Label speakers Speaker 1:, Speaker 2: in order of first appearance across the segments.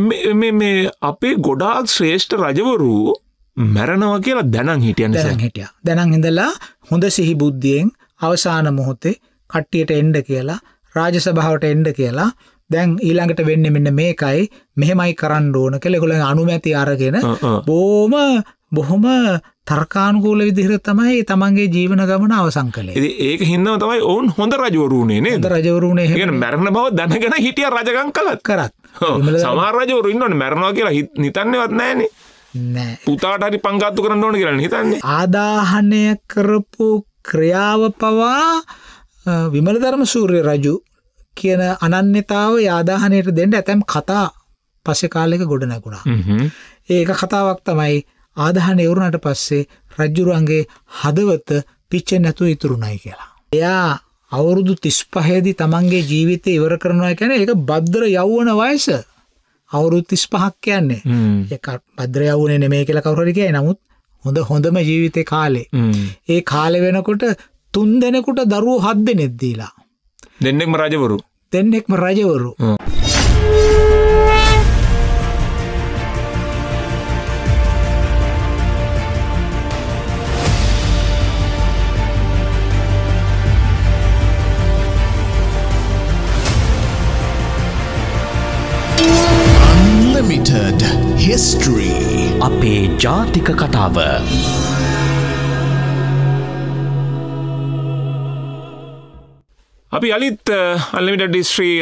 Speaker 1: මේ අපේ ගොඩාක් ශ්‍රේෂ්ඨ රජවරු මැරණවා කියලා දැනන් හිටියන් හිටිය
Speaker 2: දැනන් ඉඳලා හොඳ සිහි බුද්ධියෙන් අවසාන මොහොතේ කට්ටියට එන්ඩ කියලා රාජසභාවට එන්ඩ කියලා දැන් ඊළඟට වෙන්න මෙන්න මේකයි මෙහෙමයි කරන්න ඕන කෙළෙකුළ අනුමැති අරගෙන බෝම බොහොම තර්කානුකූල විදිහට තමයි තමන්ගේ ජීවන ගමන අවසන් කළේ.
Speaker 1: ඒක හින්දම තමයි ඔවුන් හොඳ රජවරුනේ නේද? රජවරුනේ එහෙම. මැරෙන බව දැනගෙන හිටිය රජකම් කළත්. කරත්. සමහර රජවරු ඉන්නවනේ මැරෙනවා කියලා හිතන්නේවත් නැහනේ. නෑ. පුතාට හරි පංගාත්තු කරන්න ඕන කියලා හිතන්නේ.
Speaker 2: ආදාහනය කරපු ක්‍රියාව පවා විමල ධර්ම සූර්ය රජු කියන අනන්‍යතාව ආදාහනයට දෙන්න ඇතැම් කතා පස්සේ කාලෙක ගොඩ නැගුණා. ඒක කතාවක් තමයි ආදාහන එවරුණට පස්සේ රජ්ජුරුවන්ගේ හදවත පිච්ච නැතු ඉතුරුණයි කියලා. එයා අවුරුදු තිස්පහේදි තමන්ගේ ජීවිතය ඉවර කරනවා කැන එක බද්දර යව්වන වයස අවුරුත් තිස් පහක් කියන්නේ එක බද්‍ර යවුනේ නෙමේ කියලා කවරටිකයි නමුත් හොඳ හොඳම ජීවිතය කාලේ ඒ කාලෙ වෙනකොට තුන් දෙනෙකුට දරුවෝ හද්ද නෙද්දීලා
Speaker 1: දෙන්නෙක්ම රජවරු
Speaker 2: දෙන්නෙක්ම රජවරු. history අපේ ජාතික කතාව
Speaker 1: අපි අලිත් අල්ලිමිට ඩිස්ශ්‍රී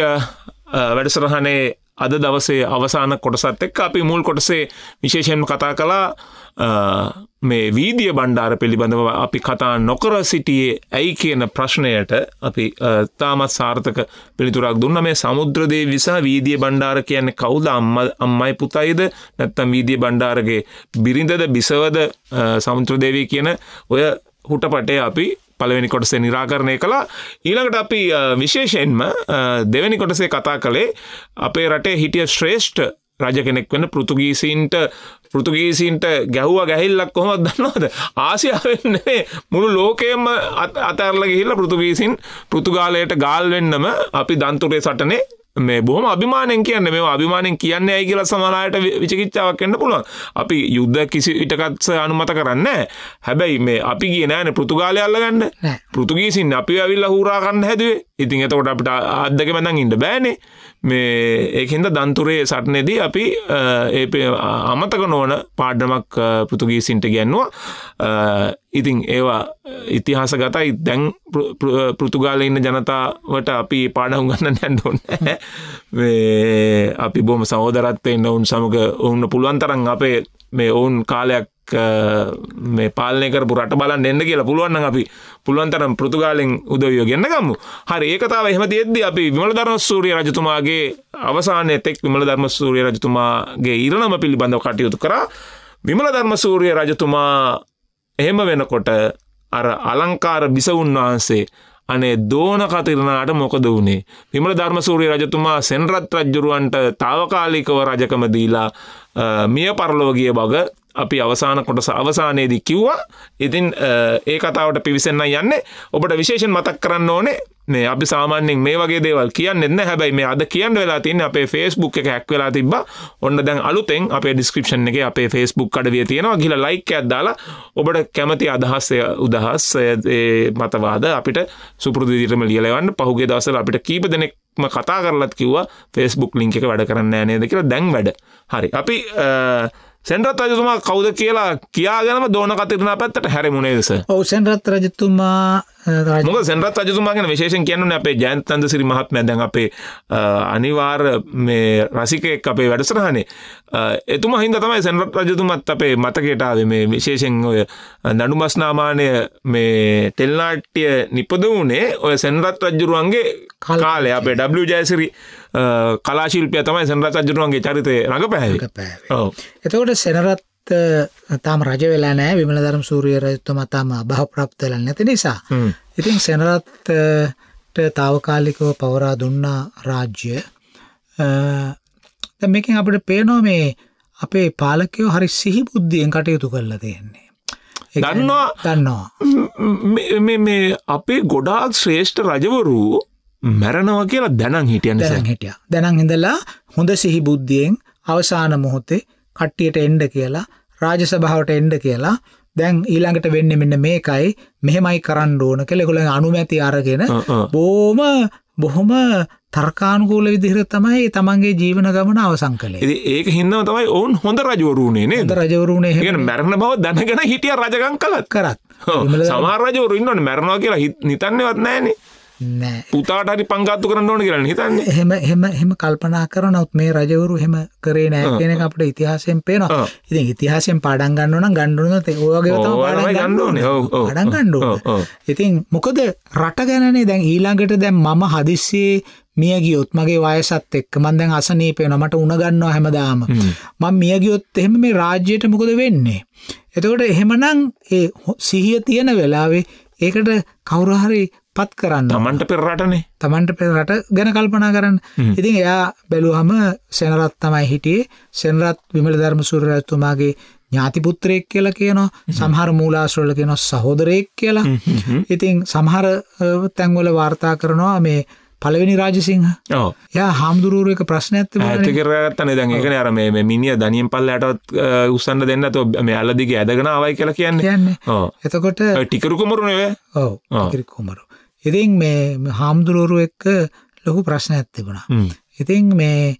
Speaker 1: වැඩසරහනේ අද දවසේ අවසාන කොටසත් එක් අපි මුල් කොටසේ විශේෂයෙන් කතා කළා මේ වීදිය බණ්ඩාර පිළිබඳව අපි කතා නොකර සිටියේ ඇයි කියන ප්‍රශ්නයට අපි තාමත් සාර්ථක පිළිතුරක් දුන්න මේ සමුද්‍රදේ විසා වීදිය බණ්ඩාර කියන්නේ කවුද අම්මයි පුතයිද නැත්තම් වීදිය බණ්ඩාරගේ බිරිඳද බිසවද සමුද්‍රදේවී කියන ඔය හුටපටේ අපි පළවෙනි කොටසේ නිරාකරණය කළා ඊළඟට අපි විශේෂයෙන්ම දෙවැනි කොටසේ කතා කළේ අපේ රටේ හිටිය ශ්‍රේෂ්ඨ රජ කෙනෙක් වෙන පෘතුගීසින්ට පෘතුගීසින්ට ගැහ්ව ගැහිල්ලක් කොහොමත් දන්නවද ආසියාවෙන්නේ මුළු ලෝකයම අතඇරල ගිහිල්ල පෘතුගීසින් පෘතුගාලයට ගාල්වෙන්නම අපි දන්තුරේ සටනේ මේ බොහොම අභිමානයෙන් කියන්නේ මේ අභිමානයෙන් කියන්නේ ඇයි කියලා සමහරලාට විචිකිච්ඡාවක් එන්න පුළුවන්. අපි යුද්ධ කිසි විටකත් අනුමත කරන්නේ හැබැයි මේ අපි ගියේ නෑනේ පෘතුගාලය අල්ලගන්න. පෘතුගීසින් අපිව ඇවිල්ලා හූරා ගන්න හැදුවේ. ඉතින් එතකොට අපිට අද්දකෙම නම් ඉන්න බෑනේ. මේ ඒහින්ද දන්තුරේ සටනේදී අපි ඒ අමතක නොවන පාඩමක් පෘතුගීසින්ට ගැන්නවා ඉතින් ඒවා ඉතිහාස ගතයි දැන් පෘතුගාල ඉන්න ජනතාවට අපි පාඩහු ගන්න නැන්ඩුන් අපි බොම සහෝදරත්වයෙන් ඔවුන් සමඟ ඔවුන්න පුළුවන් තරන් අපේ මේ ඔවුන් කාලයක් මේ පාලනයකර පුරට බලන්න එන්න කියලා පුළුවන් අපි පුළුවන්තරම් පෘතුගාලෙන් උදවියෝ ගන්න ගම්මු හරි ඒකතාව එහෙම තියෙද්දි අපි විමල ධර්මසූරිය රජතුමාගේ අවසානයේ තෙක් විමල ධර්මසූරිය රජතුමාගේ ඉරණම පිළිබඳව කටයුතු කරා විමල ධර්මසූරිය රජතුමා එහෙම වෙනකොට අර අලංකාර බිසවුන් වහන්සේ අනේ දෝන කතිරණාට මොකද වුණේ විමල ධර්මසූරිය රජතුමා සෙන්රත් රජුරවන්ට తాවකාලිකව රජකම දීලා මිය පරලෝකීය බග අපි අවසාන කොටස අවසානයේදී කිව්වා ඉතින් ඒ කතාවට පිවිසෙන්න යන්න ඔබට විශේෂෙන් මතක් කරන්න ඕනේ මේ අපි සාමාන්‍යෙන් මේ වගේ දේවල් කියන්න එන්න හැබැයි මේ අද කියන්න වෙලා තින්න අපේ ෆෙස්බුක් එක හැක් වෙලා තිබ ඔන්න දැන් අලුතෙන් අපේ ඩිස්ක්‍රපෂන් එක අපේ ෆෙස්බුක් කඩවිය තියෙනවා ගිල ලයික් ඇදදාලා ඔබට කැමති අදහස්සය උදහස් මතවාද අපිට සුපෘදිදිරම ලියලවන්න පහුගේ දවසල අපිට කීප දෙනෙක් ම කතා කරලත් කිව්වා ෆෙස්බුක් ලිංක එක වැඩ කරන්න නේද කියලා දැන් වැඩ හරි අපි සෙන්රත් රජතුමා කවුද කියලා කියාගෙනම දෝන කතිරණ පැත්තට හැරමුණේ දෙස.
Speaker 2: ඔව් සෙන්රත් රජතුමා මොක සැන්රත්
Speaker 1: අජතුමාගෙන විශේෂෙන් කියන්නන අපේ ජයන්තන්ද සිරි මහත්ම දැන් අපේ අනිවාර් මේ රසිකෙක් අපේ වැඩසරහනේ එතුම හින්ද තමයි සැන්රත් රජතුමත් අපේ මතකෙටාව මේ විශේෂෙන් ඔය දඩු මස්නාමානය මේ තෙල්නාට්ටිය නිපද වනේ ඔය සැන්රත් රජ්ජුරුවන්ගේ කාලය අපේ ඩ ජයසිරි කලාශිල්පය තමයි සැන්රත් රජරුවන්ගේ චරිතය රඟ පැහැ
Speaker 2: එතකොට සැනරත් තාම රජවෙලා නෑ විමල ධරම් සූරිය රජතුමා තාම බහ ප්‍රප්තලන්න නැති නිසා ඉතින් සෙනරත් තාවකාලිකව පවරා දුන්නා රාජ්‍ය මේකින් අපට පේනෝ මේ අපේ පාලකයෝ හරි සිහි බුද්ධියෙන් කටයුතු කරලා තියෙන්නේ.
Speaker 1: දන්නවා දන්නවා මේ අපේ ගොඩාක් ශ්‍රේෂ්ඨ රජවරු මැරණව කියලා දැනන් හිටියන් හිටිය
Speaker 2: දැනන් ඉඳලා හොඳ සිහි බුද්ධියෙන් අවසාන මොහොතේ කට්ටියට එන්ඩ කියලා රාජ සභාවට එන්ඩ කියලා දැන් ඊළඟට වෙන්න මෙන්න මේකයි මෙහෙමයි කරන්න ඕන කෙලෙකුල අනුමැති අරගෙන බෝම බොහොම තර්කානුකූල විදිහර තමයි තමන්ගේ ජීවන ගමන අවසං
Speaker 1: කළේ ඒක හින්නම තමයි ඔවුන් හොඳ රජවරුණේ නේද රජවරුණේ මැරණ බව දැනගෙන හිටිය රජගං කලත් කරත් සමාරජවරු ඉන්නවන මැරණවා කියලා නිතන්නවත් නෑනේ නෑ පුතාට හරි පංගාත්තු කරන්න ඕන කියලා හිතන්නේ එහෙම
Speaker 2: එහෙම එහෙම කල්පනා කරනවා නමුත් මේ රජවරු එහෙම කරේ නෑ කියන එක අපිට ඉතිහාසයෙන් පේනවා ඉතින් ඉතිහාසයෙන් පාඩම් ගන්න ඕන නම් ගන්න ඕන ඒ වගේ තමයි පාඩම් ගන්න ඕනේ ඔව් ඔව් පාඩම් ගන්න ඕනේ ඉතින් මොකද රට ගැනනේ දැන් ඊළඟට දැන් මම හදිස්සියේ මිය ගියොත් මගේ වයසත් එක්ක මම දැන් අසනීප වෙනවා මට උණ ගන්නවා හැමදාම මම මිය ගියොත් එහෙම මේ රාජ්‍යයට මොකද වෙන්නේ එතකොට එහෙමනම් ඒ සිහිය තියෙන වෙලාවේ ඒකට කවුරු හරි පත් කරන්න තමන්ට පෙරරටනේ තමන්ට පෙරරට ගැන කල්පනා කරන්න ඉතින් එයා බැලුවහම සෙනරත් තමයි හිටියේ සෙනරත් විමල ධර්ම සූර්යරජතුමාගේ ඥාතිපුත්‍රයෙක් කියලා කියනවා සමහර මූලාශ්‍රවල කියනවා සහෝදරයෙක් කියලා ඉතින් සමහර තැන්වල වාර්තා කරනවා මේ පළවෙනි රාජසිංහ ය හාමුදුරුවක ප්‍රශ්නයක්ත
Speaker 1: කරත්තන දැන් එකන අරම මේ මිනිිය දනියම් පල්ලටත් උසන්න දෙන්න තු මේ අල්ලදිගේ ඇදගෙන අවයි කියලා කියන්න යන්න එතකොට ටිකරුකුමරුණේ ඕ ටිකරුකුමරු
Speaker 2: ඉතින් මේ හාමුදුරුවරු එක්ක ලොකු ප්‍රශ්නයක් තිබුණා. ඉතින් මේ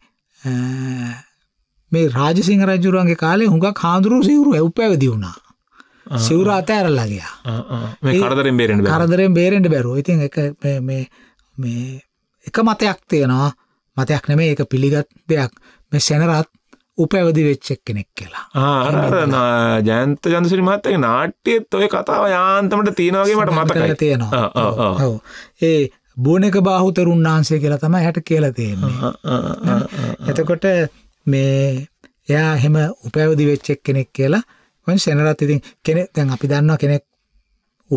Speaker 2: මේ රාජසිංහ රජුරුවන්ගේ කාලේ හුඟක් හාමුදුරුවෝ සිවුරු එව්පැවදී වුණා. සිවුර අතෑරලා ගියා.
Speaker 1: මේ කරදරෙන් බේරෙන්න බැරුව.
Speaker 2: කරදරෙන් බේරෙන්න බැරුව. ඉතින් එක මේ මේ මේ එක මතයක් තියෙනවා. මතයක් නෙමෙයි ඒක පිළිගත් දෙයක්. මේ සෙනරත් උපැවදි වෙච්චක් කෙනෙක්
Speaker 1: කියලා ජයන්ත ජන්දසිරි මහත්තගේ නාට්‍යයත් ඔය කතාව යාන්තමට තියෙනවාගේමට මතක තියෙනවා
Speaker 2: ඒ බෝනක බාහුතරුන් වහන්සේ කියලා තම හැට කියලා
Speaker 1: තියෙන්නේ
Speaker 2: එතකොට මේ එයා හෙම උපැවදි වෙච්චෙක් කෙනෙක් කියලා වන් සෙනරත් ඉතින් කෙනෙ තැන් අපි දන්නවා කෙනෙක්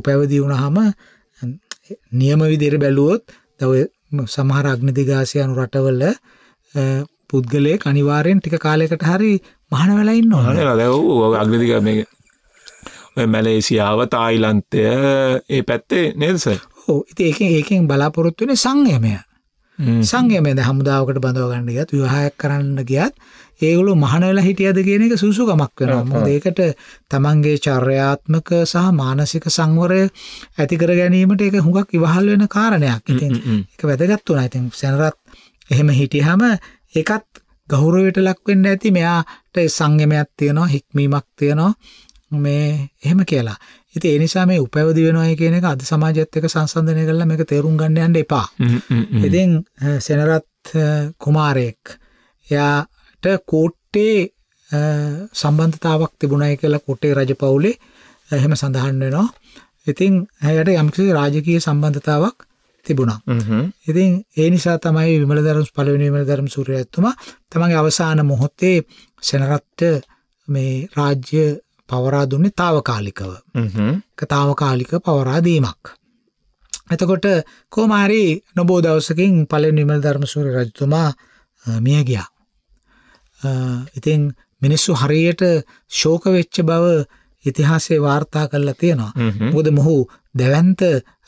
Speaker 2: උපැවදි වුණහම නියම විදිර බැලුවොත් තව සමහර අග්නිතිගාසයනු රටවල්ල පුද්ගලයෙක් අනිවාර්යෙන් ටික කාලයකට හරි මහන වෙලා ඉන්න
Speaker 1: ඕන අග්‍රදික මේ මැලේසියාව තායිලන්තය ඒ පැත්තේ නේදස
Speaker 2: ඕ ඉති ඒක ඒකෙන් බලාපොරොත්තු වෙන සංයමය සංයමයද හමුදාවකට බඳවගන්න ගත් විවාහයක් කරන්න ගියත් ඒගොලු මහනවෙලා හිටියද කියන එක සුසු ගමක් වෙනවා ඒකට තමන්ගේ චර්යාත්මක සහ මානසික සංවරය ඇතිකර ගැනීමට එක හුඟක් ඉවහල් වෙන කාරණයක් ඉතින් එක වැදගත් වුණා ඉතින් සැනරත් එහෙම හිටියහම ඒකත් ගෞරවයට ලක් වෙන්න ඇති මෙයාට සංයමයක් තියෙනවා හික්මීමක් තියෙනවා මේ එහෙම කියලා. ඉතින් ඒ නිසා මේ උපයවදි වෙනවයි කියන එක අද සමාජයත් එක්ක සංසන්දනය කරලා මේක තේරුම් ගන්න යන්න එපා. ඉතින් සෙනරත් කුමාරයෙක් එයාට කෝට්ටේ සම්බන්ධතාවක් තිබුණයි කියලා කෝට්ටේ රජපෞලේ එහෙම සඳහන් වෙනවා. ඉතින් ඇයට යම්කිසි රාජකීය සම්බන්ධතාවක් තිබුණා. ඉතින් ඒ නිසා තමයි විමල ධර්ම පළවෙනි විමල ධර්ම සූර්යයතුමා තමන්ගේ අවසාන මොහොතේ සෙනරත්ට මේ රාජ්‍ය පවරා දුන්නේ తాවකාලිකව. ඒක తాවකාලික පවරා දීමක්. එතකොට කොමාරි නොබෝ දවසකින් පළවෙනි විමල ධර්ම සූර්ය රජතුමා මිය ගියා. ඉතින් මිනිස්සු හරියට ශෝක වෙච්ච බව ඉතිහාසයේ වාර්තා කරලා තියෙනවා. මොකද මොහු දැවන්ත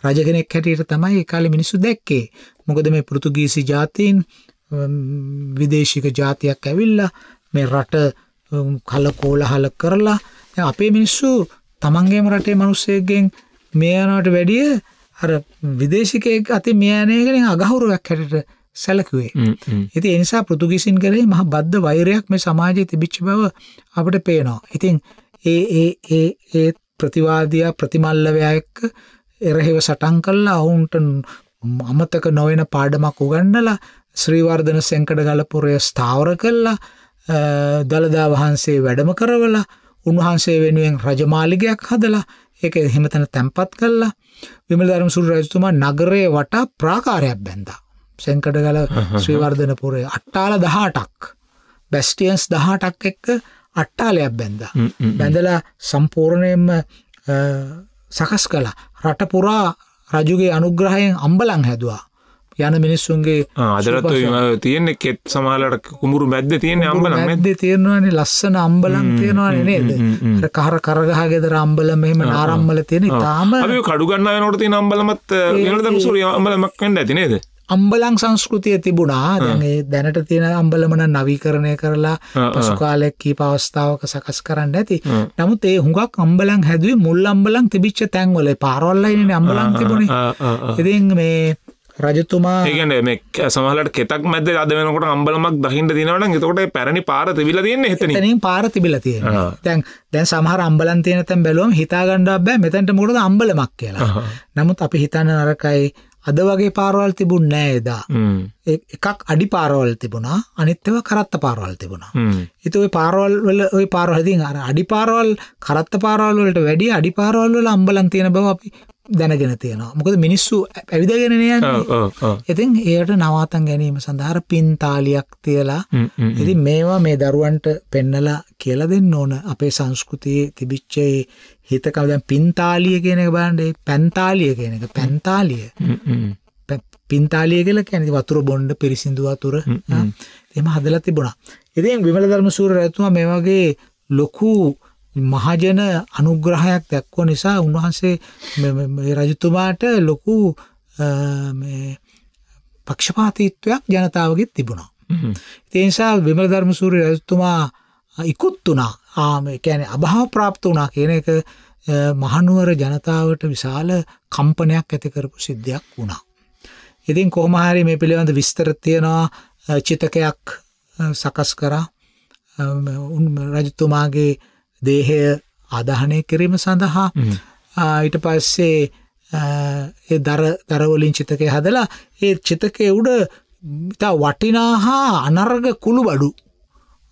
Speaker 2: රජ කෙනෙක් හැටියට තමයි ඒ කාලේ මිනිස්සු දැක්කේ. මොකද මේ පෘතුගීසි ජාතීන් විදේශික ජාතියක් ඇවිල්ලා මේ රට කලකෝලහල කරලා අපේ මිනිස්සු තමන්ගේම රටේ මිනිස්සෙක්ගෙන් මෙයානට වැඩිය අර විදේශිකයෙක් අති මෙයානයගෙන අගහුරුවක් හැටට සැලකුවේ. ඉති එනිසා පෘතුගිසින් කරේ මහ බද්ධ වෛරයක් මේ සමාජය තිබිච්ච බව අපට පේනවා. ඉතින් ඒ ඒ ඒ ඒත් ප්‍රතිවාදයා ප්‍රතිමල්ලවයක් එරහෙව සටන් කල්ලා ඔවුන්ට අමතක නොවෙන පාඩමක් උගන්නලා ශ්‍රීවර්ධන සංකඩ ගලපුරය ස්ථාවර කල්ලා දළදා වහන්සේ වැඩම කරවලා උන්වහන්සේ වෙනුවෙන් රජමාලිගයක් හදලා ඒක එහෙමතන තැන්පත් කල්ලා විමලධරම සුර රජතුමා නගරේ වටා ප්‍රාකාරයක් බැන්දා. සංකඩ ගල ශ්‍රීවර්ධනපුරේ අට්ටාල දහටක් බැස්ටියන්ස් දහටක් එක්ක අට්ටාලයක් බැඳ බැඳලා සම්පූර්ණයෙන්ම සකස් කලා රටපුරා රජුගේ අනුග්‍රහයෙන් අම්බලං හැදවා යන මිනිස්සුන්ගේ අදරත්
Speaker 1: තියෙන්නේ කෙත් සමාලට කුමරු මැද්ද තියෙන අම්බල මැද්ද
Speaker 2: තියෙනවානේ ලස්සන අම්බලන් තියෙනවානේ නේද කහර කරගහගෙදර අම්බල මෙහෙම ආරම්බල තියෙන තාම
Speaker 1: කඩුගන්න වෙනකොට තියෙන අම්බලමත් වෙනද සූරිය අම්බලමක් වෙන්න ඇති නේද
Speaker 2: අම්බලං සංස්කෘතිය තිබුණා දැ දැනට තියෙන අම්බලමන නවීකරණය කරලා පසුකාලෙක් කීප අවස්ථාවක සකස් කරන්න ඇති නමුත් ඒ හුඟක් අම්බලං හැදුවේ මුල් අම්බලං තිබිච්ච තැන්වල පාරොල්ලයින අම්බලං තිබුණ ඉතින් මේ රජතුමා
Speaker 1: ඒගන මේ සමහලට කෙතක් මැද අද වෙනකට අම්බලමක් දහිට දිනවන එතකොට පැරණි පාර තිබිල තියන්න එතනින් පාර තිබිලතිය
Speaker 2: තැන් දැන් සමහර අම්බලන්තයන තැම් බැලුවම් හිතාගණ්ඩක් බෑ මෙතැන්ට මුොද අම්බලමක් කියලා නමුත් අපි හිතන්න නරකයි අද වගේ පාරවල් තිබුණ නෑ එදා එකක් අඩි පාරවල් තිබුණා අනිත්තව කරත්ත පාරවල් තිබුණා එති ඔයි පාරවල් වල ඔයි පාරහදි අර අඩි පාරවල් කරත්ත පාරවල් වලට වැඩි අඩි පාරවල් වල අම්බලන් තියෙන බව අපි දැනගෙන තියෙනවා මොකද මිනිස්සු ඇවිදගෙන යන ඉතින් ඒයට නවාතන් ගැනීම සඳහර පින්තාලියක් තියලා ඉති මේවා මේ දරුවන්ට පෙන්නලා කියල දෙන්න ඕන අපේ සංස්කෘතියේ තිබිච්චේ හිතකව දැන් පින්තාලිය කියන එක බලන්න ඒ පැන්තාලිය කියන එක පැන්තාලිය පින්තාලිය කියලා කියන්නේ වතුර බොණ්ඩ පිරිසිදු වතුර එහෙම හදලා තිබුණා. ඉතින් විමල ධර්ම සූර රැතුමා මේ වගේ ලොකු මහජන අනුග්‍රහයක් දක්වන නිසා උන්වහන්සේ මේ රජතුමාට ලොකු මේ පක්ෂපාතීත්වයක් ජනතාවගෙත් තිබුණා. ඒ නිසා විමල ධර්ම සූර රජතුමා ඉක්ුත් වුණා ආ මේ කියන්නේ අභාව પ્રાપ્ત වුණා කියන එක මහනුවර ජනතාවට විශාල කම්පනයක් ඇති කරපු සිද්ධියක් වුණා. ඉතින් කොහොම හරි මේ පිළිබඳ විස්තර තියනවා චිතකයක් සකස් කරා රජතුමාගේ දේහය ආදාහනය කිරීම සඳහා ඊට පස්සේ ඒ දර දරවලින් චිතකය හදලා ඒ චිතකය උඩ ඉතා වටිනා හා අනර්ග කුළු බඩු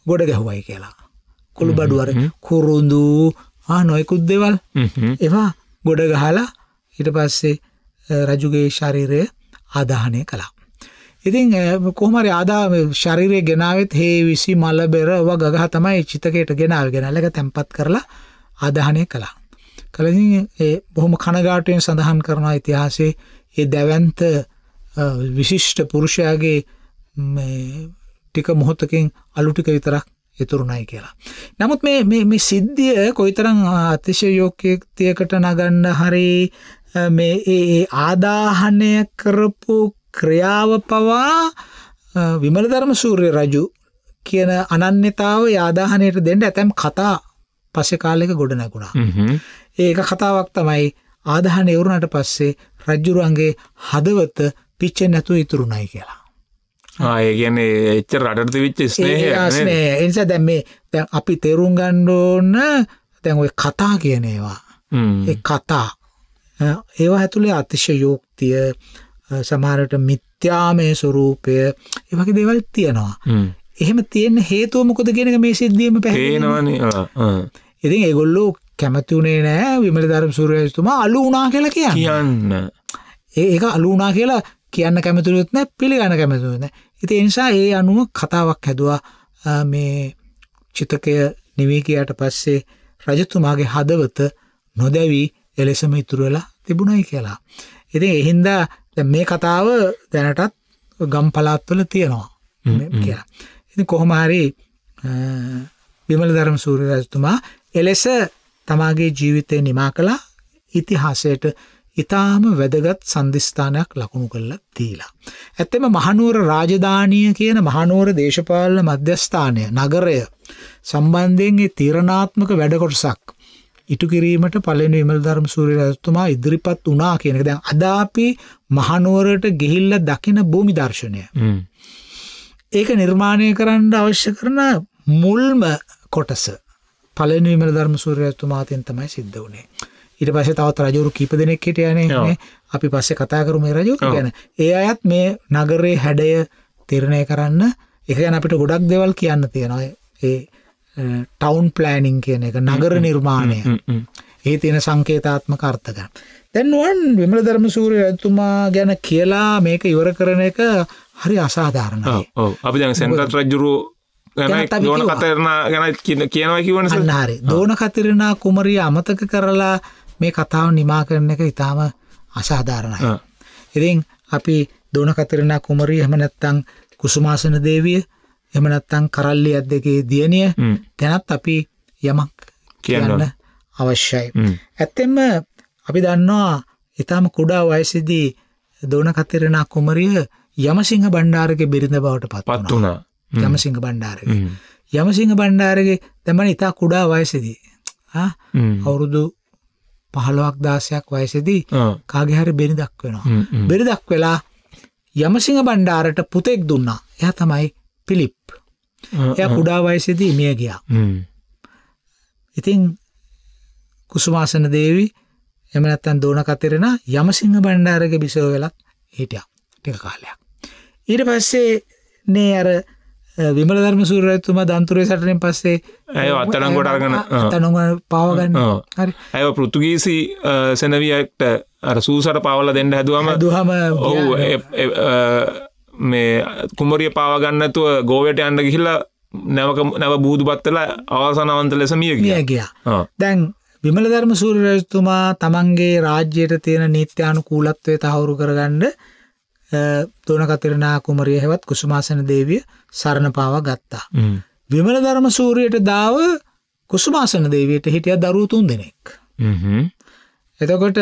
Speaker 2: ගොඩ ගැහුවයි කියලා. කුළු බඩුවර කුරුඳු ආ නොයකුත් දෙවල් එවා ගොඩ ගහලා ඊට පස්සේ රජුගේ ශරීරය ආදාහනය කළා. ඉතින් කොහමරි ආදා ශරීරය ගෙනාවත් හේ විසි මල්ල බෙරව ගහ තමයි චිතකයට ගෙනාව ගෙනල්ලක තැන්පත් කරලා ආදහනය කළා. කලින් බොහොම කණගාටුවෙන් සඳහන් කරනවා ඉතිහාසේ ඒ දැවන්ත විශිෂ්ට පුරුෂයාගේ ටික මොහොතකින් අලුටික විතරක් ඉතුරුණයි කියලා. නමුත් මේ සිද්ධිය කොයිතරං අතිශයෝකයක්තියකට නගන්න හරි මේ ඒ ආදාහනය කරපු ක්‍රියාව පවා විමලධර්ම සූර්ය රජු කියන අනන්‍යතාව යාදාහනයට දෙන්න ඇතැම් කතා පස්සෙ කාලෙක ගොඩ නැගුණා. ඒක කතාවක් තමයි ආදාහන එවරුණට පස්සේ රජ්ජුරුවන්ගේ හදවත පිච්චෙන් නැතුව ඉතුරුණයි කියලා.
Speaker 1: ඒ ගැන එච්ච රට විච්ච ස්නේහස්නය
Speaker 2: එනිසා දැන් මේ තැන් අපි තෙරුම් ගණ්ඩෝන්න තැන් ඔය කතා කියනේවා කතා ඒවා ඇතුළේ අතිශ්‍ය යෝක්තිය සමහරට මිත්‍යාමය ස්වරූපය ඒවගේ දෙවල් තියෙනවා එහෙම තියෙන හේතුව මොකද කියෙනක මේ සිද්ධියම පැහෙනවන ඉතින් ඒගොල්ලෝ කැමතිවුණේ නෑ විමල ධරම් සුරයස්තුමා අලු වනා කියල කිය කියන්න ඒක අලුනා කියලා කියන්න කැමතුරුත් නෑ පිළිගන්න කැමතුරුන ඉති එනිසා ඒ අනුව කතාවක් හැදවා මේ චිතකය නිවී කියට පස්සේ රජතුමාගේ හදවත නොදැවී එලෙසම ඉතුරුවෙලා තිබුණයි කියලා. ඉතින් එහින්දා මේ කතාව දැනටත් ගම් පලාත්වල තියෙනවා කියලා. ඉති කොහොමහරි විමල ධරම සූරජතුමා එලෙස තමාගේ ජීවිතය නිමා කලා ඉතිහාසයට ඉතාම වැදගත් සන්ධස්ථානයක් ලකුණු කරලා දීලා. ඇත්තෙම මහනුවර රාජධානිය කියන මහනුවර දේශපාලන මධ්‍යස්ථානය නගරය සම්බන්ධයෙන්ගේ තීරණාත්මක වැඩකොටසක්. ඉටු කිරීමට පලෙන විමල් ධර්ම සූරි රජතුමා ඉදිරිපත් වනා කියනක දැන් අදාපි මහනුවරට ගිහිල්ල දකින භූමි දර්ශනය. ඒක නිර්මාණය කරන්න අවශ්‍ය කරන මුල්ම කොටස පලනිවිමල ධර්ම සූරයතුමාතයෙන් තමයි සිද්ධ වනේ. ඉට පස තවත් රජවරු කීප දෙනෙක් හිට යන අපි පස්සේ කතා කරුම රජු ගැන ඒ අයත් මේ නගරේ හැඩය තෙරණය කරන්න එක ගැන අපිට ගොඩක් දෙවල් කියන්න තියෙනවා ඒ ටවුන් ප්ලෑනිං කියන එක නගර නිර්මාණය ඒ තියෙන සංකේතාත්ම කර්ථක තැන්වන් විමල ධර්ම සූරය ඇතුමා ගැන කියලා මේක ඉවර කරන එක හරි අසාධාරණ
Speaker 1: අපි දැන් සැන්කත් රජ්ජුරු ගැන කතරනා ගැන කියනවා කිවන සහරි
Speaker 2: දෝන කතිරනා කුමරිය අමතක කරලා මේ කතාව නිමා කරන එක ඉතාම අසාධාරණයි. ඉතින් අපි දොන කතරනා කුමරිය එහෙම නැත්නම් කුසුමාසන දේවිය එහෙම නැත්නම් කරල්ලි ඇද්දගේ දියණිය දැනත් අපි යමක් කියන්න අවශ්‍යයි. ඇත්තෙන්ම අපි දන්නවා ඊටාම කුඩා වයසේදී දොන කතරනා කුමරිය යමසිංහ බණ්ඩාරගේ බිරිඳ බවට
Speaker 1: පත් වුණා. යමසිංහ
Speaker 2: බණ්ඩාරගේ. යමසිංහ බණ්ඩාරගේ දැමන ඉතා කුඩා වයසදී අවුරුදු 15ක් 16ක් වයසේදී කාගේ හරි බෙරිදක් වෙනවා. බෙරිදක් වෙලා යමසිංහ බණ්ඩාරට පුතෙක් දුන්නා. එයා තමයි පිලිප්. එයා කුඩා වයසේදී මිය ගියා. ඉතින් කුසුමාසන දේවී එම නැත්තම් දෝන කතරන යමසිංහ බණ්ඩාරගේ බිසව වෙලත් හිටියා ටික කාලයක්. ඊට පස්සේ නේ අර විමල ධර්ම සූරඇතුම දන්තුරේ සටනෙන් පස්සේ ඇය අත්තලං ගොඩාගන තනුව පාවගන්න
Speaker 1: හරි ඇය පෘතුගීසි සැනවියට අර සූසට පාවල දෙන්න හැදුවම දහම ඔහු මේ කුමරිය පාවගන්නතුව ගෝවයට අන්න ගිහිල්ලා නැවක නැව බූදු පත්තල අවසනවන්ත ලෙස මිය ගිය ගියා
Speaker 2: දැන් විමල ධර්ම සූරරජතුමා තමන්ගේ රාජ්‍යයට තියෙන නීත්‍යානු කූලත්වය තහවුරු කරගන්න දොනකතිරනා කුමරිය හෙවත් කුසුමාසන දේවිය සරණ පාවා ගත්තා. විමල ධර්ම සූරයට දාව කුසුමාසන දේවයට හිටිය දරුවතුන් දෙනෙක්. එතකොට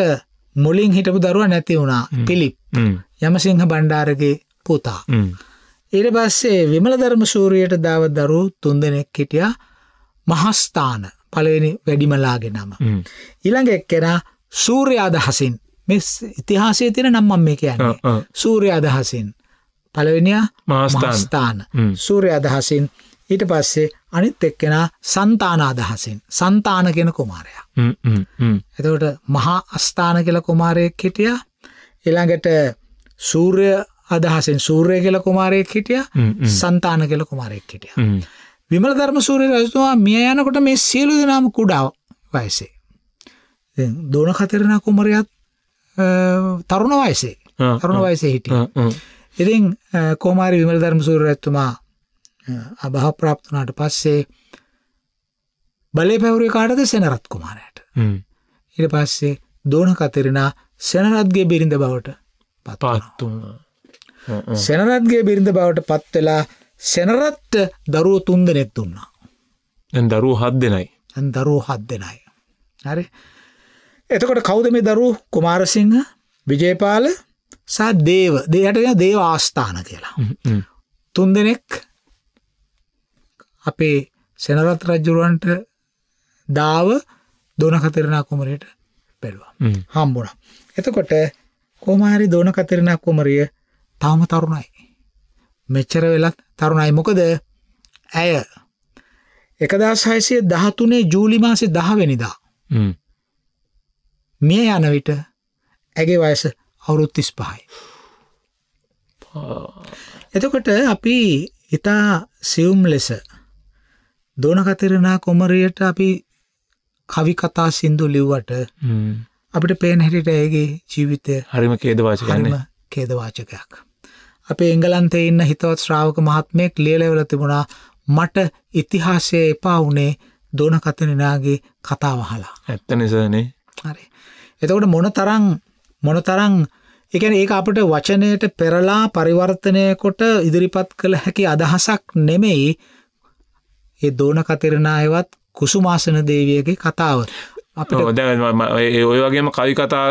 Speaker 2: මුලින් හිටපු දරුව නැති වුණා පිලිප් යමසිංහ බණ්ඩාරගේ පුතා. ඊට පස්සේ විමල ධර්ම සූරයට දාව දරු තුන් දෙනෙක් හිටියා මහස්ථාන පළවෙනි වැඩිමලාගෙනම. ඉළඟ එක්කෙනා සූර්යාද හසින් මේ ඉතිහාසය තියෙන නම් මම මේ කියන්නේ සූර්ය අදහසින් පළවෙනියා මහස්ථාන සූර්ය අදහසින් ඊට පස්සේ අනිත් එක්කෙනා සන්තාන අදහසින් සන්තාන කෙන කුමාරයා එතකොට මහා අස්ථාන කියල කුමාරයෙක් හිටිය එළඟට සූර්ය අදහසින් සූර්ය කියල කුමාරයෙක් හිටිය සන්තාන කෙල කුමාරයෙක් හිටිය විමල ධර්ම සූරය රජතුමා මිය යනකොට මේ සියලු දෙනාම කුඩාව වයසේ දෝන කතරනා කුමරයත් තරුණ වයසේ තරුණ වයසේ හිටිය. ඉතින් කෝමාරි විමල ධර්මසූර ඇත්තුමා අභහ ප්‍රාප්තුනාට පස්සේ බලය පැවරේ කාටද සෙනරත් කුමාරයට. ඉට පස්සේ දෝන කතරිනා සෙනරත්ගේ බිරිඳ බවට
Speaker 1: පත්තුවා.
Speaker 2: සෙනරත්ගේ බිරිඳ බවට පත්වෙලා සෙනරත්ට දරුව තුන්ද නෙත් දුන්නා.
Speaker 1: දරුව හත් දෙනයි.
Speaker 2: දරුව හත් දෙනයි. හරි එතකොට කෞද මේ දරු කුමාරසිංහ විජයපාල සා දේව දෙයට දේව ආස්ථාන කියලා. තුන් දෙනෙක් අපේ සෙනරත් රජ්ජුරුවන්ට දාව දොන කතරනා කුමරයට පෙළවා හම්බුණ. එතකොට කෝමාරි දෝන කතරනා කුමරිය තවම තරුණයි. මෙච්චර වෙලත් තරුණයි මොකද ඇය එකදා සයිසිය දහතුනේ ජූලි මාසි දහවෙනිදා මිය යන විට ඇගේ වයස අවුරුත්තිස් පහයි. එතකොට අපි ඉතා සියුම් ලෙස දෝනකතරනා කොමරයට අපි කවිකතා සින්දු ලිව්වට අපිට පේන හැටිට ඇගේ ජීවිතය
Speaker 1: හරිම කේදවාචකන්න
Speaker 2: කේදවාචකයක්. අපේ එංගලන්තේ ඉන්න හිතවත් ශ්‍රාවක මහත්මයෙක් ලියලෙවල තිබුණා මට ඉතිහාසය එපා වුණේ දෝනකතනනාගේ කතාවහලා.
Speaker 1: ඇත්ත නිසානේ හරි
Speaker 2: එතකොට මොන තරං මොන තරං එකන ඒ අපට වචනයට පෙරලා පරිවර්තනයකොට ඉදිරිපත් කළ හැකි අදහසක් නෙමෙයි ඒ දෝන කතිරණයවත් කුසුමාසන දේවියගේ කතාව
Speaker 1: ඔය වගේම කවි කතා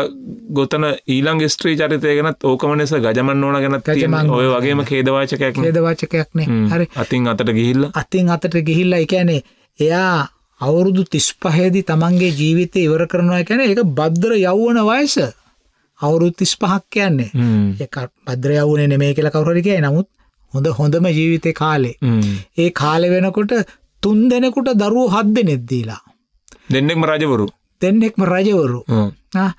Speaker 1: ගොතන ඊළං ස්ත්‍රී චරිතය ගැත් ඕකම නිස ගජමන් ඕන ගැනත් ඔය වගේම කේදවාචකයක්
Speaker 2: නේදවාචකයක් නේ හරි
Speaker 1: අතින් අතට ගිහිල්ල
Speaker 2: අතින් අතට ගිහිල්ල එකැනේ එයා අවුරුදු 35 දී තමන්ගේ ජීවිතය ඉවර කරනවා කියන්නේ ඒක භද්‍ර යෞවන වයස. අවුරුදු 35ක් කියන්නේ. ඒක භද්‍ර යෞවනේ නෙමෙයි කියලා කවුරු හරි කියයි. නමුත් හොඳ හොඳම ජීවිතේ කාලේ. ඒ කාලේ වෙනකොට තුන් දෙනෙකුට දරුවෝ හත් දෙනෙක් දීලා.
Speaker 1: දෙන්නෙක්ම රජවරු.
Speaker 2: දෙන්නෙක්ම රජවරු. ආ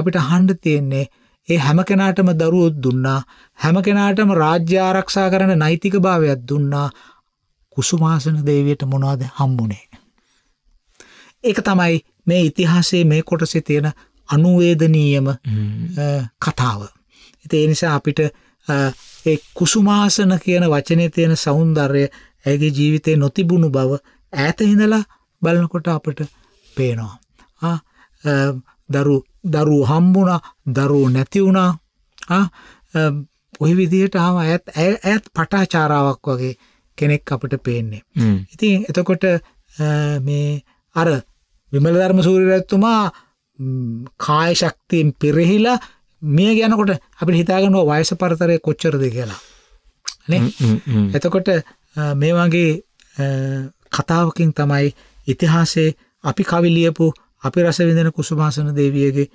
Speaker 2: අපිට අහන්න තියෙන්නේ ඒ හැම කෙනාටම දරුවොත් දුන්නා. හැම කෙනාටම රාජ්‍ය ආරක්ෂා කරන නෛතික භාවයක් දුන්නා. කුසුමාසන දේවියට මොනවද හම්බුනේ? ඒක තමයි මේ ඉතිහාසයේ මේ කොටසේ තියෙන අනුවේදනීයම කතාව. ඉතින් ඒ නිසා අපිට ඒ කුසුමාසන කියන වචනේ තියෙන సౌందර්යය ඇගේ ජීවිතේ නොතිබුණු බව ඈත ඉඳලා බලනකොට අපිට පේනවා. ආ දරු දරු හම්බුණා, දරු නැති වුණා. ආ ওই විදිහට ආව ඈත් ඈත් පටාචාරාවක් වගේ කෙනෙක් අපිට පේන්නේ. ඉතින් එතකොට මේ අර විමල ධර්ම සූරිරැත්තුමා කාය ශක්තියෙන් පිරිහිලා මිය ගැනකොට අපි හිතාගන්නවා වයස පරතරය කොච්චරද කියලා. එතකොට මේ වගේ කතාවකින් තමයි ඉතිහාසේ අපි කවිලියපු අපි රසවිඳෙන කුසුමාසන දේවියගේ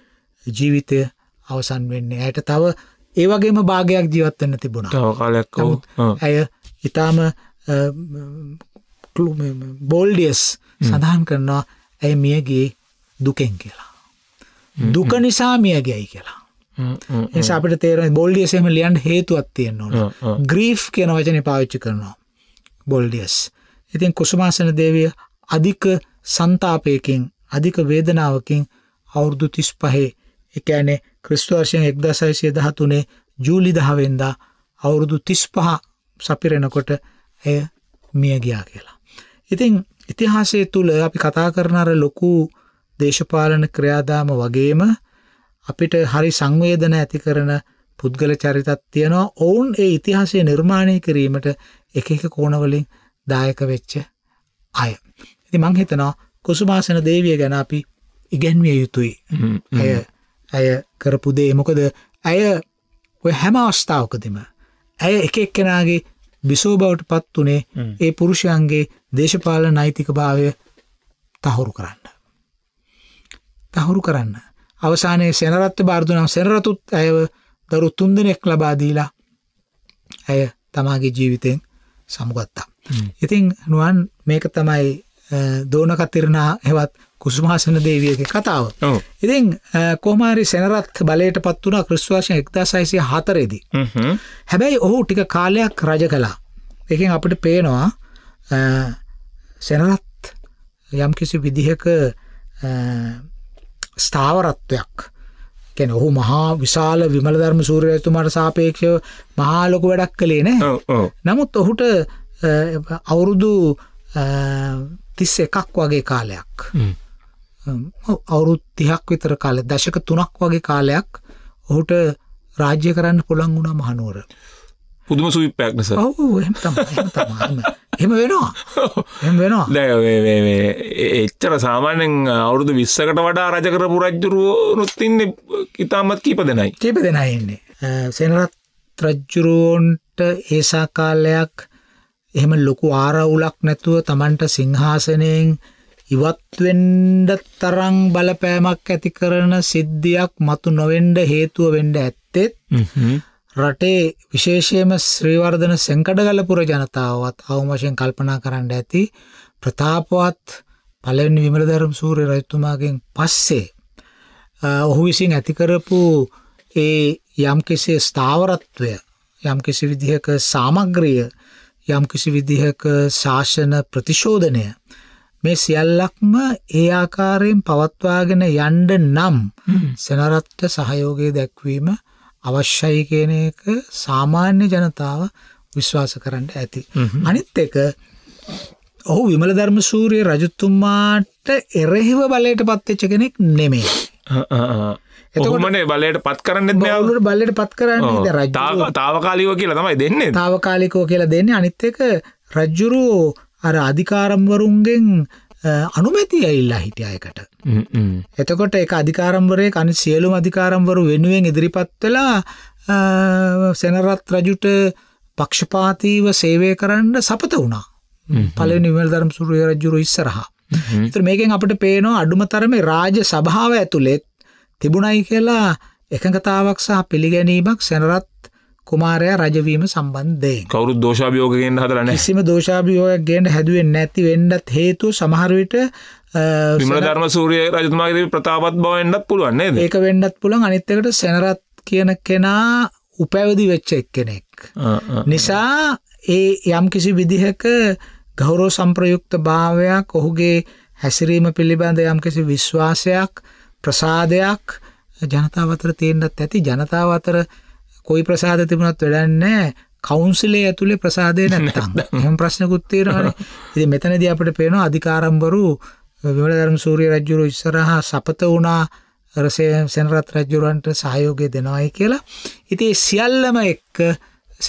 Speaker 2: ජීවිතය අවසන් වෙන්නේ. ඇයට තව ඒ වගේම භාගයක් ජීවත්වන්න තිබුණා. ඇය ඉතාම බෝල්ඩියස් සඳහන් කරනවා ඇයි මියගේ දුකෙන් කියලා. දුක නිසා මිය ගැයි කියලා. එස අපට තේරන බොල්ඩියසෙම ලියන් හේතුවත්
Speaker 1: තියෙන්නවා
Speaker 2: ග්‍රීෆ් කියන වචන පාවිච්චි කරනවා. බොල්ඩියස්. ඉතින් කුසුමාසන දේවිය අධික සන්තාපයකින් අධික වේදනාවකින් අවුරුදු තිස් පහේ එකෑනේ ක්‍රිස්තුවර්ශයෙන් එක්දසයිසිය දහතුනේ ජූලි දහවෙන්දා අවුරුදු තිස් පහ සපිරෙනකොට ඇය මිය ගියා කියලා. ඉතිං ඉතිහාසය තුළ අපි කතා කරන අර ලොකු දේශපාලන ක්‍රියාදාම වගේම අපිට හරි සංවේදන ඇති කරන පුද්ගල චරිතත් තියෙනවා ඔවුන් ඒ ඉතිහාසය නිර්මාණය කිරීමට එක එක කෝණවලින් දායක වෙච්ච අය. ඉති මං හිතනවා කුසුමාසන දේවිය ගැන අපි ඉගැන්විය යුතුයි ඇය ඇය කරපු දේ මොකද ඇය ඔය හැම අවස්ථාවකදිම ඇය එක එක්කෙනගේ බිසෝ බවට පත් වනේ ඒ පුරුෂයන්ගේ දේශපාල නෛතික භාවය තහුරු කරන්න. තහුරු කරන්න. අවසානයේ සැනරත්ත බාර්දුනම් සැනරතුත් ඇයව දරු තුන් දෙනෙක් ලබාදීලා ඇය තමාගේ ජීවිතයෙන් සමුගත්තා. ඉතිං නුවන් මේක තමයි දෝන කතිරණා හෙවත් කුසුමහසන දේවියගේ කතාව. ඉතින් කොහමහරි සෙනරත් බලයට පත් වුණ ක්‍රිස්වාශය එක්දා සයිසිය හතරේදී. හැබැයි ඔහු ටික කාලයක් රජ කලා. එකින් අපට පේනවා සෙනරත් යම් කිසි විදිහක ස්ථාවරත්වයක්. ැන ඔහු මහා විශාල විමලධර්ම සූරයතුමාට සාපේක්ෂව මහාලොක වැඩක් කළේ නෑ නමුත් ඔහුට අවුරුදු තිස්ස එකක් වගේ කාලයක් අවුරුත් තිහක් විතර කාල දශක තුනක් වගේ කාලයක් ඔහුට රාජ්‍ය කරන්න පුළන් වුණා මහනුවර.
Speaker 1: පුදුම සුවි පැක්නස
Speaker 2: එම වෙනවා එම වෙනවා
Speaker 1: එච්චර සාමානෙන් අවුරුදු විස්සකට වඩා රජකර පුරජ්ජුරුවෝ නොත්තින්න ඉතාමත් කීප දෙනයි
Speaker 2: කීප දෙෙනයින්නේ සෙනරත් රජ්ජුරුවෝන්ට ඒසා කාලයක් එහෙම ලොකු ආරවුලක් නැතුව තමන්ට සිංහාසනයෙන් ඉවත් වෙන්න තරම් බලපෑමක් ඇති කරන සිද්ධියක් මතු නොවෙන්න හේතුව වෙන්න ඇත්තෙත් රටේ විශේෂයෙන්ම ශ්‍රීවර්ධන සෙන්කඩගල පුර ජනතාවවත් අවම වශයෙන් කල්පනා කරන්න ඇති ප්‍රතාපවත් පළවෙනි විමලධර්ම සූර්ය රජතුමාගෙන් පස්සේ ඔහු විසින් ඇති කරපු ඒ යම්කිසි ස්ථාවරත්වය යම්කිසි විදිහක සාමග්‍රිය යම්කිසි විදිහක ශාසන ප්‍රතිශෝධනය මේ සියල්ලක්ම ඒ ආකාරයෙන් පවත්වාගෙන යන්න නම් සෙනරත්ත සහයෝගය දැක්වීම අවශ්‍යයි කියන එක සාමාන්‍ය ජනතාව විශ්වාස කරන්න ඇති. අනිත් එක ඔහු විමල ධර්ම සූරිය රජතුමාට එරෙහිව බලයට පත්වෙච්ච කෙනෙක් නෙමේ.
Speaker 1: එතකොටන බලයට පත් කරන්න ට බලට පත් කරන්න රජ තාවකාලිකෝ කියලා තමයි දෙන්නේ
Speaker 2: තාවකාලිකෝ කියලා දෙන්නේ අනිත් එක රජ්ජුරුවෝ අර අධිකාරම්වරුන්ගෙන් අනුමැති ඇඉල්ලා හිටියයකට. එතකොට එක අධිකාරම්වරය කනි සියලුම අධිකාරම්වරු වෙනුවෙන් ඉදිරිපත් වෙලා සෙනරත් රජුට පක්ෂපාතිව සේවය කරන්න සපත වුණා. පල නිවල් දරම් සුරුවය රජුරු ඉස්සරහා. ඉතුර මේකෙන් අපට පේනවා අඩුම තරමේ රාජ සභාව ඇතුළෙත් තිබුණයි කියලා එකඟතාවක් සහ පිළිගැනීමක් සැනරත් කුමාරය රජවීම සම්බන්ධයෙන්
Speaker 1: කවරු දෝෂභියෝගෙන් හදරන සිම දෝෂභියෝයක්
Speaker 2: ගෙන්ට හැදුවෙන් නැති වෙන්ඩත් හේතු සමහරවිට විමල ධර්ම
Speaker 1: සූරිය රජතුමාගේ ප්‍රතාපත් බවෙන්ඩක් පුළුවන්න්නේ ඒක
Speaker 2: වෙන්ඩත් පුළන් අනිත්තකට සැනරත් කියන කෙනා උපැවදි වෙච්ච එක් කෙනෙක් නිසා ඒ යම් කිසි විදිහක ගෞරෝ සම්ප්‍රයුක්ත භාවයක් ඔහුගේ හැසිරීම පිළිබඳ යම් කිසි විශ්වාසයක් ප්‍රසාදයක් ජනතාවතර තියෙන්ටත් ඇති ජනතාවතර කොයි ප්‍රසාද තිබුණත් වැඩන්නේ කවුන්සිලේ ඇතුලේ ප්‍රසාදය නැත්තම් එහෙම ප්‍රශ්නකුත් තියෙනවානේ ඉතින් මෙතනදී අපිට පේනවා අධිකාරම්බරු විමලධර්ම සූරිය රජුරු ඉස්සරහා සපත වුණා රසේ සෙනරත් රජුරන්ට සහයෝගය දෙනවායි කියලා ඉතින් සියල්ලම එක්ක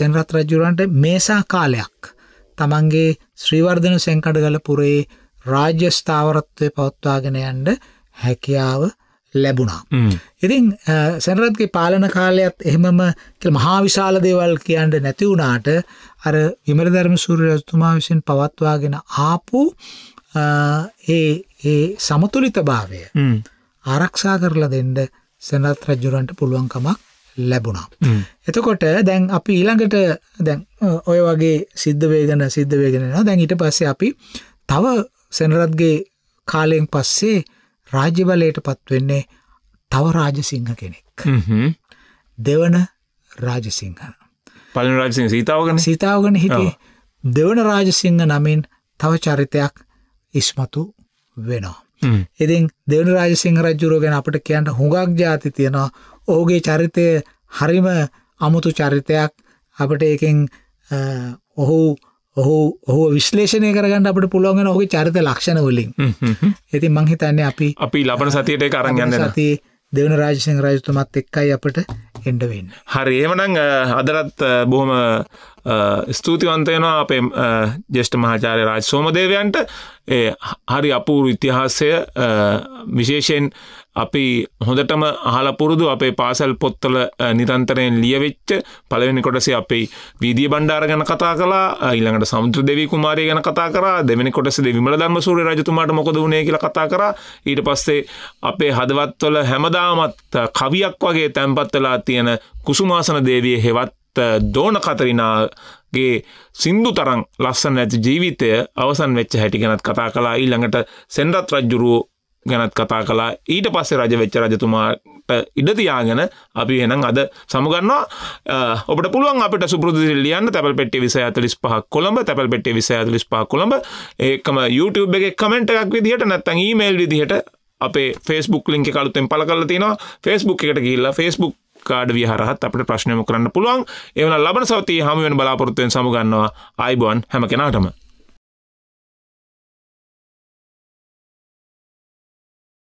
Speaker 2: සෙනරත් රජුරන්ට මේසා කාලයක් තමන්ගේ ශ්‍රීවර්ධන සෙන්කඩගල පුරේ රාජ්‍ය ස්ථාවරත්වය පවත්වාගෙන යන්න හැකියාව ලැබුණා. ඉතින් සැනරත්ගේ පාලන කාලයත් එහෙමම මහා විශාල දේවල් කියන්න නැති වුණාට අර විමල ධර්ම සූර්ය රජතුමා විසින් පවත්වාගෙන ආපු ඒ ඒ සමතුලිතභාවය ආරක්ෂා කරලා දෙන්න සැනරත් රජුරන්ට පුළුවන්කමක් ලැබුණා. එතකොට දැන් අපි ඊළඟට දැන් ඔය වගේ සිද්ධ වේගන සිද්ධ වේගෙන යනවා. දැන් ඊට පස්සේ අපි තව සෙනරත්ගේ කාලයෙන් පස්සේ රාජ්‍ය බලයට පත්වෙන්නේ තව රාජසිංහ කෙනෙක් දෙවන
Speaker 1: රාජසිංහ පල රාජසිංහ සීතාවගෙන සීතාවගෙන හිටියේ
Speaker 2: දෙවන රාජසිංහ නමින් තව චරිතයක් ඉස්මතු වෙනවා. ඉතින් දෙවන රාජසිංහ රජ්ජුරුව ගැන අපට කියන්න හුඟක් ජාති තියෙනවා ඔහුගේ චරිතය හරිම අමුතු චරිතයක් අපට ඒකෙන් ඔහු ඔහු ඔහු විශ්ලේෂණය කරගන්න අපට පුළුවන්ගෙන ඔහු චරිත ලක්ෂණ වලින්
Speaker 1: ඇති
Speaker 2: මංහිතන්නේ අපි
Speaker 1: අපි ලබන සතියට කරගන්න සති
Speaker 2: දෙවන රාජසිං රජතුමත් එක්කයි අපට එඩවෙන්න.
Speaker 1: හරි ඒමනං අදරත් බොහොම ස්තුතිවන්තයනවා අපේ ජෙෂ්ට මහාචාරය රාජ සෝමදේවයන්ට හරි අපූරු ඉතිහාසය විශේෂයෙන් අපි හොඳටම අහලා පුරුදු අපේ පාසල් පොත්වල නිරන්තරයෙන් ලියවෙච්ච පළවෙනි කොටසේ අපි වීදිය බණ්ඩාර ගැන කතා කළා ඊළඟට සමුද්‍ර දෙවි කුමාරිය ගැන කතා කරා දෙවෙනි කොටසේ දෙවිමල ධර්මසූරිය රජතුමාට මොකද වුනේ කියලා කතා කරා ඊට පස්සේ අපේ හදවත්වල හැමදාමත් කවියක් වගේ තැන්පත් වෙලා තියෙන කුසුමාසන දේවිය හෙවත් දෝන කතරිනාගේ සින්දු තරම් ලස්සන ඇති ජීවිතය අවසන් වෙච්ච හැටි ගැනත් කතා කළා ඊළඟට සෙන්රත් රජ්ජුරුවෝ ගැනත් කතා කලා ඊට පස්සේ රජ වෙච්ච රජතුමාට ඉඩතියාගෙන අපි එනම් අද සමුගන්නවා ඔබට පුළුවන් අපට සුපරදුදිල්ලියන්න තැල් පෙටි විස ඇතලිස් පහක් කොළඹ තැල් පෙටි විස ඇතලිස් පහ කොළඹ ඒකම YouTube එක කමෙන්ට් එකක් විදිහට නැත්තං ඊමේල් විදිහට අපේ ෆෙස්බුක් ලින්ක කලුතෙන් පල කල තිනවා ෆෙස්බුක් එකට ගිල්ලා ෆෙස්බුක් කාඩ විහරහත් අපට ප්‍රශ්නයම කරන්න පුළුවන් එවන ලබන සවතිය හමුවෙන් බලාපොරත්තුවෙන් සමුගන්නවා අයිබුවන් හැම කෙනාටම